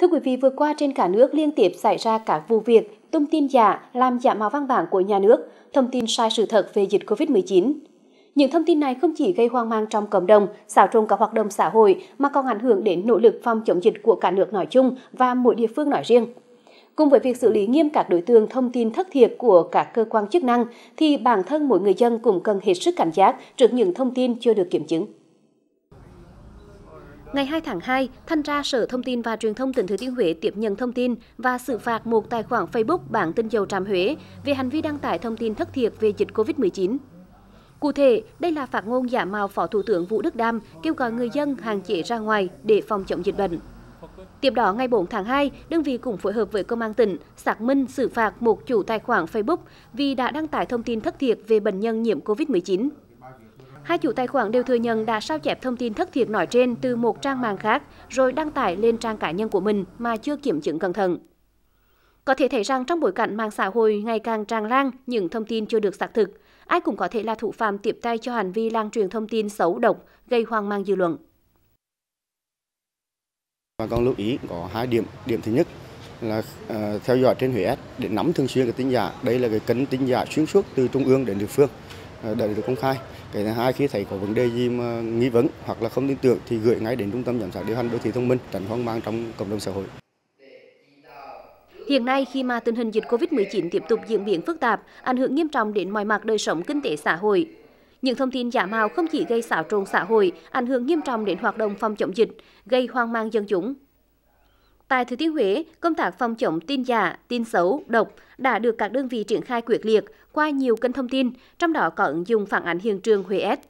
Thưa quý vị, vừa qua trên cả nước liên tiếp xảy ra các vụ việc tung tin giả, làm giả mạo văn bản của nhà nước, thông tin sai sự thật về dịch COVID-19. Những thông tin này không chỉ gây hoang mang trong cộng đồng, xáo trộn cả hoạt động xã hội mà còn ảnh hưởng đến nỗ lực phòng chống dịch của cả nước nói chung và mỗi địa phương nói riêng. Cùng với việc xử lý nghiêm các đối tượng thông tin thất thiệt của các cơ quan chức năng, thì bản thân mỗi người dân cũng cần hết sức cảnh giác trước những thông tin chưa được kiểm chứng. Ngày 2 tháng 2, Thanh tra Sở Thông tin và Truyền thông tỉnh Thừa Thiên Huế tiếp nhận thông tin và xử phạt một tài khoản Facebook bản tin dầu Tràm Huế về hành vi đăng tải thông tin thất thiệt về dịch Covid-19. Cụ thể, đây là phát ngôn giả mạo Phó Thủ tướng Vũ Đức Đam kêu gọi người dân hạn chế ra ngoài để phòng chống dịch bệnh. Tiếp đó, ngày 4 tháng 2, đơn vị cũng phối hợp với Công an tỉnh xác minh xử phạt một chủ tài khoản Facebook vì đã đăng tải thông tin thất thiệt về bệnh nhân nhiễm COVID-19 hai chủ tài khoản đều thừa nhận đã sao chép thông tin thất thiệt nói trên từ một trang mạng khác rồi đăng tải lên trang cá nhân của mình mà chưa kiểm chứng cẩn thận. Có thể thấy rằng trong bối cảnh mạng xã hội ngày càng tràn lan những thông tin chưa được xác thực, ai cũng có thể là thủ phạm tiếp tay cho hành vi lan truyền thông tin xấu độc, gây hoang mang dư luận. Và còn lưu ý có hai điểm. Điểm thứ nhất là uh, theo dõi trên Huế để nắm thường xuyên cái tin giả. Đây là cái kênh tin giả xuyên suốt từ trung ương đến địa phương. Ờ, để được công khai. Cái thứ hai khi thấy có vấn đề gì mà nghi vấn hoặc là không tin tưởng thì gửi ngay đến trung tâm giám sát điều hành đô thị thông minh tránh hoang mang trong cộng đồng xã hội. Hiện nay, khi mà tình hình dịch COVID-19 tiếp tục diễn biến phức tạp, ảnh hưởng nghiêm trọng đến mọi mặt đời sống kinh tế xã hội. Những thông tin giả mạo không chỉ gây xáo trộn xã hội, ảnh hưởng nghiêm trọng đến hoạt động phòng chống dịch, gây hoang mang dân chúng, Tại Thừa Thiên Huế, công tác phòng chống tin giả, tin xấu, độc đã được các đơn vị triển khai quyết liệt qua nhiều kênh thông tin, trong đó có ứng dụng phản ảnh hiện trường Huế S.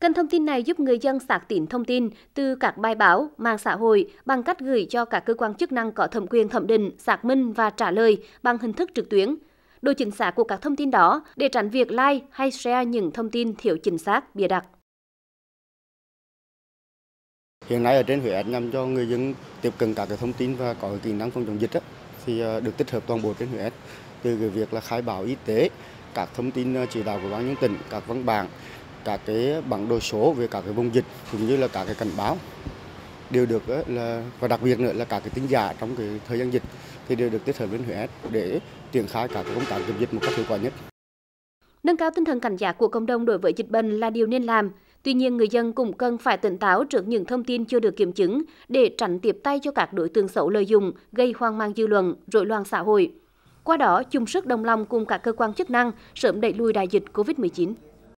Kênh thông tin này giúp người dân xác tín thông tin từ các bài báo, mạng xã hội bằng cách gửi cho các cơ quan chức năng có thẩm quyền thẩm định, xác minh và trả lời bằng hình thức trực tuyến. Độ chính xác của các thông tin đó để tránh việc like hay share những thông tin thiếu chính xác, bịa đặt hiện nay ở trên Huế nhằm cho người dân tiếp cận các cái thông tin và có kỹ năng phòng chống dịch đó, thì ờ, được tích hợp toàn bộ trên Huế từ cái việc là khai báo y tế, các thông tin ờ, chỉ đạo của ban nhân tỉnh, các văn bản, các cái bản đồ số về các cái vùng dịch cũng như là các cái cảnh báo đều được ờ, là và đặc biệt nữa là các cái tính giả trong cái thời gian dịch thì đều được tích hợp lên Huế để triển khai các công tác kiểm dịch một cách hiệu quả nhất. Nâng cao tinh thần cảnh giác của cộng đồng đối với dịch bệnh là điều nên làm. Tuy nhiên, người dân cũng cần phải tỉnh táo trước những thông tin chưa được kiểm chứng để tránh tiếp tay cho các đối tượng xấu lợi dụng, gây hoang mang dư luận, rối loạn xã hội. Qua đó, chung sức đồng lòng cùng các cơ quan chức năng sớm đẩy lùi đại dịch COVID-19.